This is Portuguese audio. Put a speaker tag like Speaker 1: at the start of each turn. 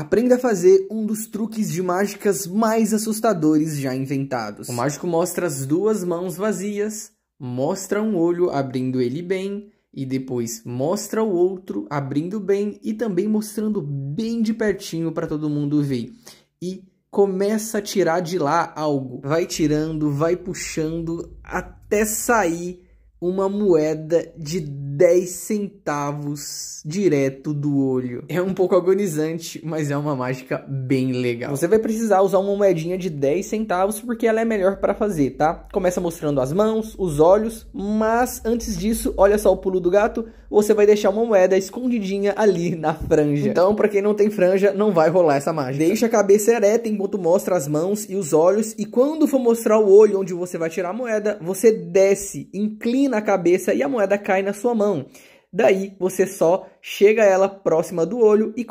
Speaker 1: Aprenda a fazer um dos truques de mágicas mais assustadores já inventados. O mágico mostra as duas mãos vazias, mostra um olho abrindo ele bem, e depois mostra o outro abrindo bem e também mostrando bem de pertinho para todo mundo ver. E começa a tirar de lá algo. Vai tirando, vai puxando até sair uma moeda de 10 centavos direto do olho. É um pouco agonizante, mas é uma mágica bem legal. Você vai precisar usar uma moedinha de 10 centavos porque ela é melhor para fazer, tá? Começa mostrando as mãos, os olhos, mas antes disso, olha só o pulo do gato, você vai deixar uma moeda escondidinha ali na franja. Então, para quem não tem franja, não vai rolar essa mágica. Deixa a cabeça ereta enquanto mostra as mãos e os olhos e quando for mostrar o olho onde você vai tirar a moeda, você desce, inclina na cabeça e a moeda cai na sua mão. Daí você só chega ela próxima do olho e